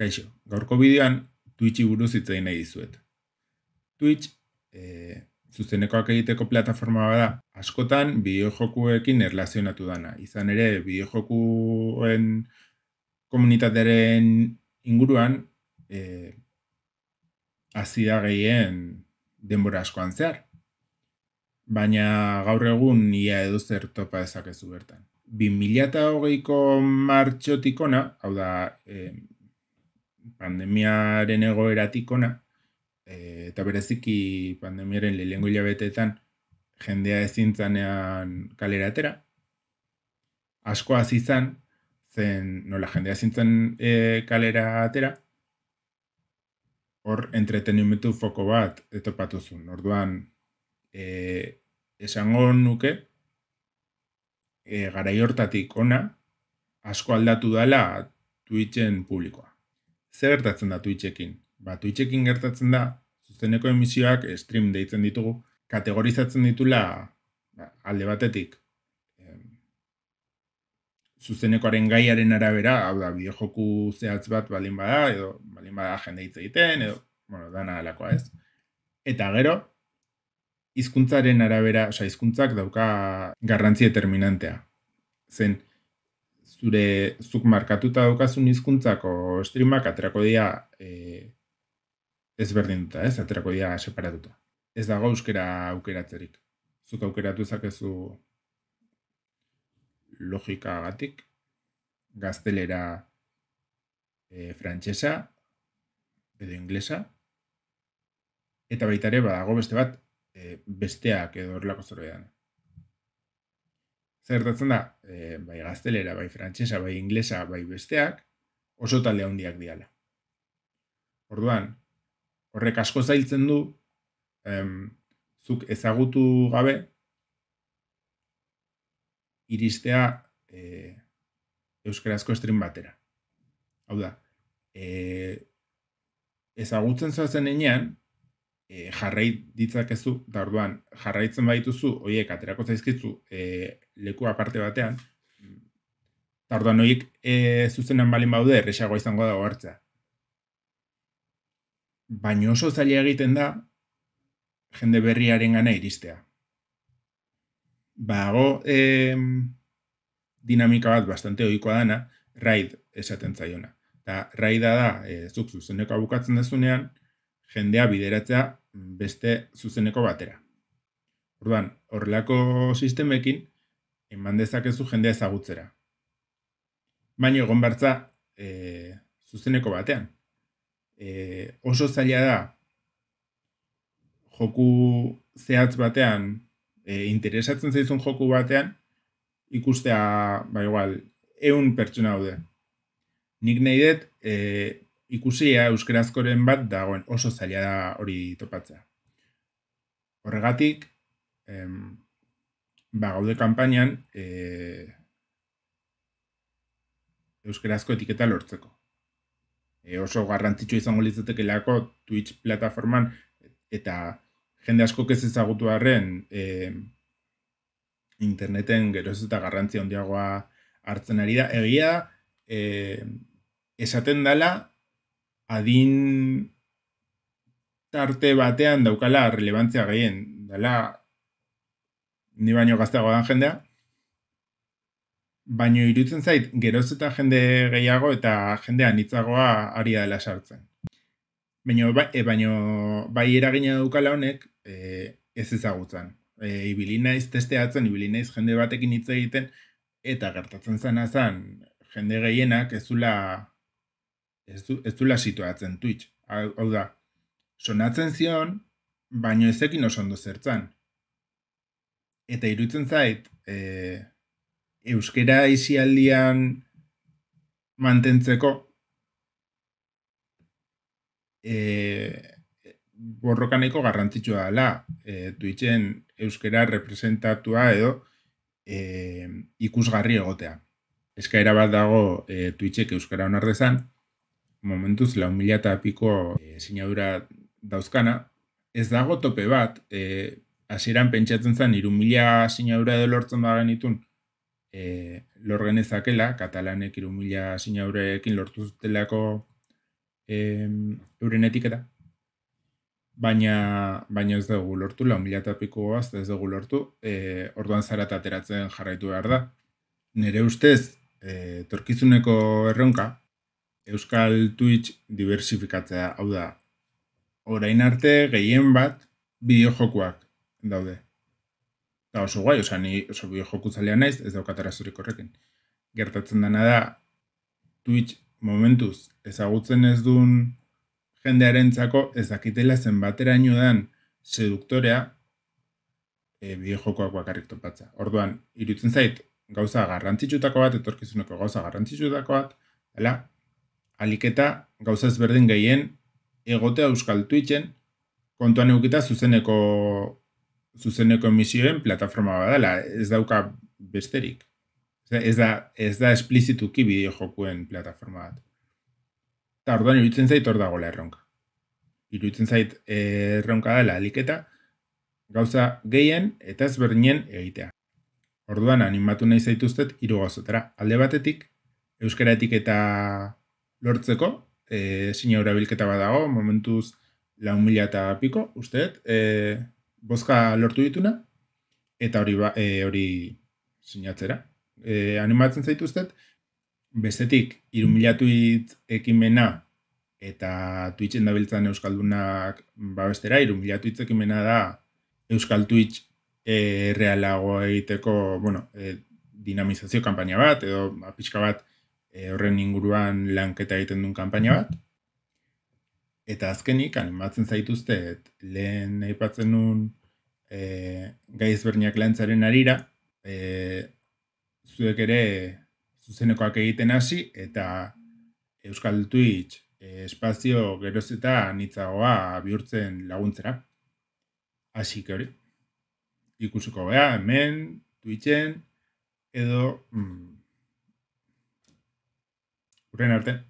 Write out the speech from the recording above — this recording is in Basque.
Kaixo, gaurko bideoan Twitchi buruz hitz egin nahi dizuet. Twitch e, zuzenekoak egiteko plataforma bada, askotan bideojokuekin erlazionatu dana. Izan ere, bideojokuen komunitatearen inguruan eh hasia gehien denbora askoan zehar. Baina gaur egun ia edo zer topa dezakezu bertan. 2020ko martxotikona, hau da, eh pandemiaren egoeratik ona, eh, eta bereziki pandemiaren lehengu hilabetetan jendea ezin zanean kalera atera. Asko zen nola jendea ezin zan e, eh, kalera atera, hor entretenimentu foko bat etopatu zuen. Orduan, e, esango nuke, garai hortatik ona, asko aldatu dela Twitchen publikoa zer gertatzen da Twitchekin? Ba, Twitchekin gertatzen da, zuzeneko emisioak stream deitzen ditugu, kategorizatzen ditula ba, alde batetik zuzenekoaren gaiaren arabera, hau da, bide joku zehatz bat balin bada, edo balin bada jende hitz egiten, edo, bueno, dana alakoa ez. Eta gero, hizkuntzaren arabera, oza, hizkuntzak dauka garrantzi determinantea. Zen, zure zuk markatuta daukazun hizkuntzako streamak aterako dira e, ezberdinduta, ez? Aterako dira separatuta. Ez dago euskera aukeratzerik. Zuk aukeratu zakezu logika gatik, gaztelera e, frantsesa edo inglesa, eta baita ere badago beste bat e, besteak edo horrelako zerbait zertatzen da, e, bai gaztelera, bai frantsesa, bai inglesa, bai besteak, oso talde handiak diala. Orduan, horrek asko zailtzen du, em, zuk ezagutu gabe, iristea e, euskarazko estrin batera. Hau da, e, ezagutzen zoazen enean, e, jarrai ditzakezu, orduan jarraitzen baituzu, hoiek aterako zaizkitzu e, leku aparte batean. Eta orduan hoiek e, zuzenan balin baude erresago izango da hartza. Baina oso zaila egiten da jende berriaren gana iristea. Bago e, dinamika bat bastante ohikoa dana, raid esaten zaiona. raida da, e, zuk zuzeneko abukatzen dezunean, jendea bideratzea beste zuzeneko batera. Orduan, horrelako sistemekin, eman dezakezu jendea ezagutzera. Baina egon bartza e, zuzeneko batean. E, oso zaila da, joku zehatz batean, e, interesatzen zaizun joku batean, ikustea, ba igual, 100 pertsona daude. Nik nahi dut, e, ikusia euskerazkoren bat dagoen oso zaila da hori topatzea. Horregatik, em, ba, gaude kanpainan e, euskerazko etiketa lortzeko. E, oso garrantzitsu izango litzatekelako Twitch plataforman eta jende asko ez ezagutu harren e, interneten geroz eta garrantzia handiagoa hartzen ari da. Egia e, esaten dala adin tarte batean daukala relevantzia gehien Dala, ni baino gaztago dan jendea baino irutzen zait geroz eta jende gehiago eta jendean hitzagoa ari dela sartzen baino bai, bai eragina daukala honek eh, ez ezagutzen e, ibili naiz testeatzen ibili naiz jende batekin hitz egiten eta gertatzen zena zan jende gehienak ezula ez du, ez du lasituatzen Twitch. Hau, da, sonatzen zion, baino ezekin oso ondo zertzan. Eta irutzen zait, e, euskera isialdian mantentzeko, e, eh, borrokaneko garrantzitsua dela e, Twitchen euskera representatua edo e, ikusgarri egotea. Eskaera bat dago e, Twitchek euskara onar dezan, momentuz lau mila eta piko e, eh, sinadura dauzkana, ez dago tope bat, e, pentsatzen zen, iru mila sinadura edo lortzen da genitun, e, eh, lor genezakela, katalanek iru mila sinadurekin lortu zutelako e, euren etiketa. Baina, baina ez dugu lortu, lau mila eta piko goaz, ez dugu lortu, e, orduan zara ateratzen jarraitu behar da. Nere ustez, e, torkizuneko erronka, Euskal Twitch diversifikatzea, hau da, orain arte gehien bat bideo daude. Da oso guai, oza, ni oso bideo joku naiz, ez daukatara zurik horrekin. Gertatzen dena da, Twitch momentuz ezagutzen ez duen jendearentzako ez dakitela zenbatera ino dan seduktorea e, bideo jokuak bakarrik topatza. Orduan, irutzen zait, gauza garrantzitsutako bat, etorkizuneko gauza garrantzitsutako bat, hala, aliketa gauza ezberdin gehien egotea euskal Twitchen kontuan eukita zuzeneko zuzeneko emisioen plataforma badala, ez dauka besterik. Ez da, ez da, ki bideo jokuen plataforma bat. Eta orduan iruditzen zait orda gola erronka. Iruditzen zait eh, erronka dela aliketa gauza gehien eta ezberdinen egitea. Orduan animatu nahi zaituztet irugazotera. Alde batetik, euskaratik eta lortzeko, e, eh, sinaura bilketa badago, momentuz lau mila eta piko, usteet, e, eh, bozka lortu dituna, eta hori ba, e, hori sinatzera. E, animatzen zaitu usteet, bestetik, iru mila ekimena, eta Twitchen dabiltzan Euskaldunak babestera, iru mila tuit ekimena da, Euskal Twitch e, realago egiteko, bueno, e, dinamizazio kanpaina bat, edo ba, pixka bat, e, horren inguruan lanketa egiten duen kanpaina bat. Eta azkenik animatzen zaituzte et, lehen aipatzen nun e, eh, gaizberniak lantzaren arira, e, eh, zuek ere zuzenekoak egiten hasi eta Euskal Twitch espazio geroz eta nitzagoa bihurtzen laguntzera. hasi hori ikusiko gara, hemen, Twitchen, edo mm, Renarte.